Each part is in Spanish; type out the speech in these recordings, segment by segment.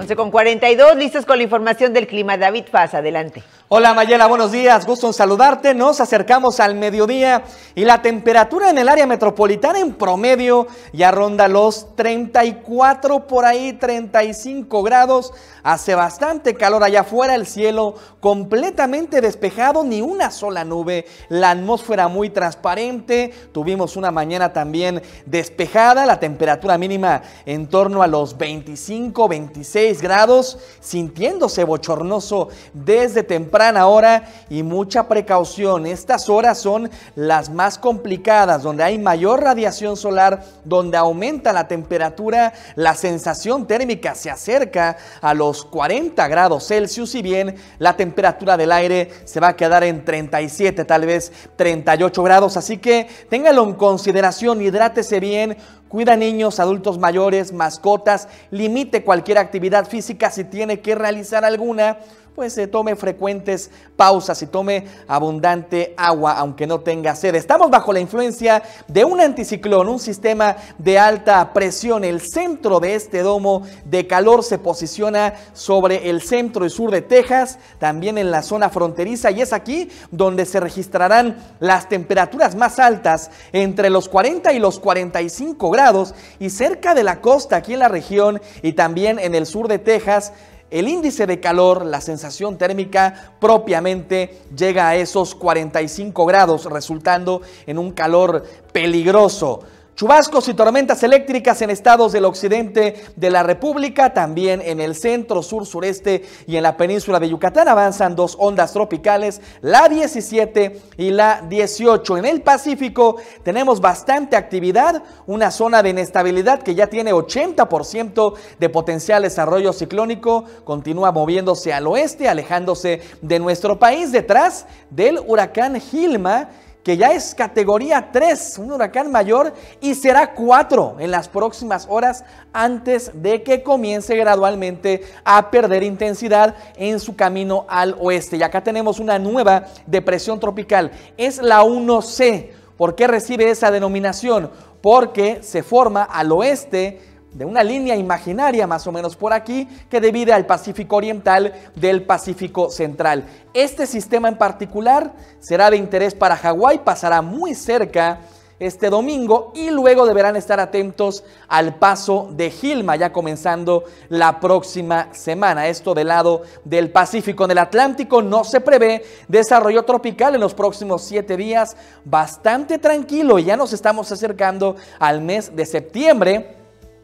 11 con 42, listos con la información del clima. David Paz, adelante. Hola Mayela, buenos días, gusto en saludarte. Nos acercamos al mediodía y la temperatura en el área metropolitana en promedio ya ronda los 34 por ahí, 35 grados. Hace bastante calor allá afuera, el cielo completamente despejado, ni una sola nube, la atmósfera muy transparente. Tuvimos una mañana también despejada, la temperatura mínima en torno a los 25, 26 grados, sintiéndose bochornoso desde temprana hora y mucha precaución. Estas horas son las más complicadas, donde hay mayor radiación solar, donde aumenta la temperatura, la sensación térmica se acerca a los 40 grados Celsius y bien la temperatura del aire se va a quedar en 37, tal vez 38 grados, así que téngalo en consideración, hidrátese bien, Cuida niños, adultos mayores, mascotas, limite cualquier actividad física si tiene que realizar alguna pues se eh, tome frecuentes pausas y tome abundante agua, aunque no tenga sed. Estamos bajo la influencia de un anticiclón, un sistema de alta presión. El centro de este domo de calor se posiciona sobre el centro y sur de Texas, también en la zona fronteriza, y es aquí donde se registrarán las temperaturas más altas, entre los 40 y los 45 grados, y cerca de la costa, aquí en la región y también en el sur de Texas, el índice de calor, la sensación térmica propiamente llega a esos 45 grados, resultando en un calor peligroso. Chubascos y tormentas eléctricas en estados del occidente de la República, también en el centro, sur, sureste y en la península de Yucatán avanzan dos ondas tropicales, la 17 y la 18. En el Pacífico tenemos bastante actividad, una zona de inestabilidad que ya tiene 80% de potencial desarrollo ciclónico, continúa moviéndose al oeste, alejándose de nuestro país detrás del huracán Gilma que ya es categoría 3, un huracán mayor, y será 4 en las próximas horas antes de que comience gradualmente a perder intensidad en su camino al oeste. Y acá tenemos una nueva depresión tropical, es la 1C. ¿Por qué recibe esa denominación? Porque se forma al oeste de una línea imaginaria más o menos por aquí que divide al Pacífico Oriental del Pacífico Central. Este sistema en particular será de interés para Hawái, pasará muy cerca este domingo y luego deberán estar atentos al paso de Gilma ya comenzando la próxima semana. Esto del lado del Pacífico. En el Atlántico no se prevé desarrollo tropical en los próximos siete días. Bastante tranquilo y ya nos estamos acercando al mes de septiembre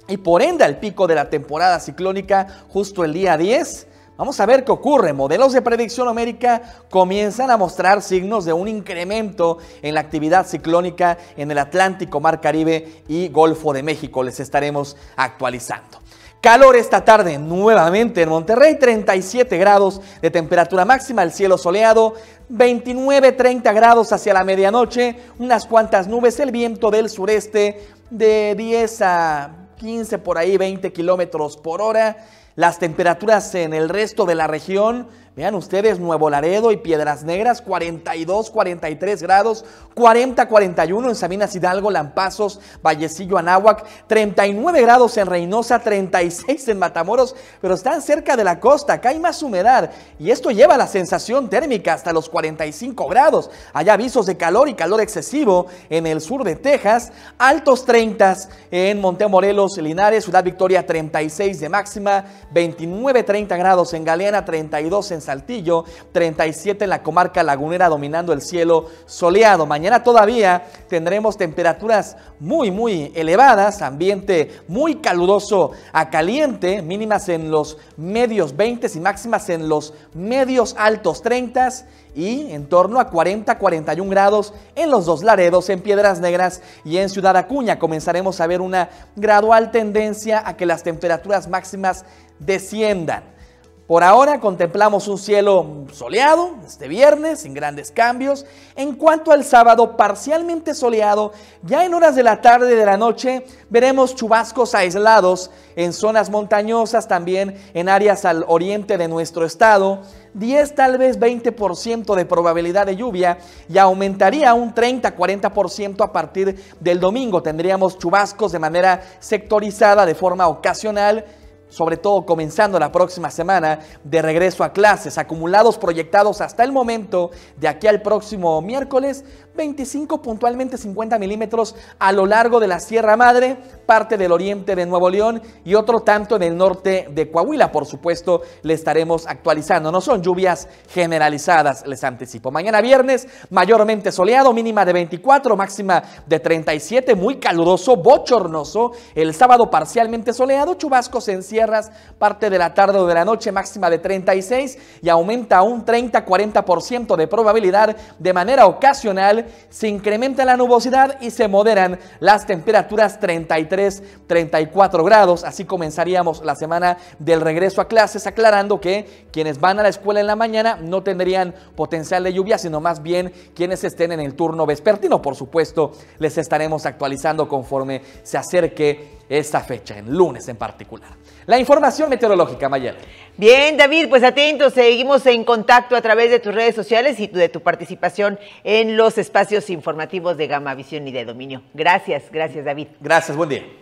y por ende al pico de la temporada ciclónica justo el día 10. Vamos a ver qué ocurre. Modelos de predicción América comienzan a mostrar signos de un incremento en la actividad ciclónica en el Atlántico, Mar Caribe y Golfo de México. Les estaremos actualizando. Calor esta tarde nuevamente en Monterrey, 37 grados de temperatura máxima, el cielo soleado, 29, 30 grados hacia la medianoche, unas cuantas nubes, el viento del sureste de 10 a 15, por ahí 20 kilómetros por hora. Las temperaturas en el resto de la región, vean ustedes, Nuevo Laredo y Piedras Negras, 42, 43 grados, 40, 41 en Sabinas Hidalgo, Lampazos, Vallecillo, Anáhuac, 39 grados en Reynosa, 36 en Matamoros, pero están cerca de la costa, acá hay más humedad y esto lleva la sensación térmica hasta los 45 grados. Hay avisos de calor y calor excesivo en el sur de Texas, altos 30 en Montemorelos, Linares, Ciudad Victoria, 36 de máxima, 29, 30 grados en Galeana, 32 en Saltillo, 37 en la comarca lagunera dominando el cielo soleado. Mañana todavía tendremos temperaturas muy, muy elevadas, ambiente muy caluroso a caliente, mínimas en los medios 20 y máximas en los medios altos 30 y en torno a 40-41 grados en los dos laredos, en Piedras Negras y en Ciudad Acuña. Comenzaremos a ver una gradual tendencia a que las temperaturas máximas desciendan. Por ahora contemplamos un cielo soleado este viernes, sin grandes cambios. En cuanto al sábado, parcialmente soleado, ya en horas de la tarde y de la noche veremos chubascos aislados en zonas montañosas, también en áreas al oriente de nuestro estado. 10 tal vez 20% de probabilidad de lluvia y aumentaría un 30-40% a partir del domingo. Tendríamos chubascos de manera sectorizada, de forma ocasional sobre todo comenzando la próxima semana de regreso a clases, acumulados proyectados hasta el momento de aquí al próximo miércoles, 25 puntualmente 50 milímetros a lo largo de la Sierra Madre, parte del oriente de Nuevo León y otro tanto en el norte de Coahuila. Por supuesto, le estaremos actualizando. No son lluvias generalizadas, les anticipo. Mañana viernes, mayormente soleado, mínima de 24, máxima de 37, muy caluroso, bochornoso. El sábado parcialmente soleado, chubascos en sierras, parte de la tarde o de la noche, máxima de 36 y aumenta un 30-40% de probabilidad de manera ocasional se incrementa la nubosidad y se moderan las temperaturas 33, 34 grados. Así comenzaríamos la semana del regreso a clases, aclarando que quienes van a la escuela en la mañana no tendrían potencial de lluvia, sino más bien quienes estén en el turno vespertino. Por supuesto, les estaremos actualizando conforme se acerque esta fecha, en lunes en particular. La información meteorológica, Mayer Bien, David, pues atentos, seguimos en contacto a través de tus redes sociales y de tu participación en los espacios informativos de Gama Visión y de Dominio. Gracias, gracias, David. Gracias, buen día.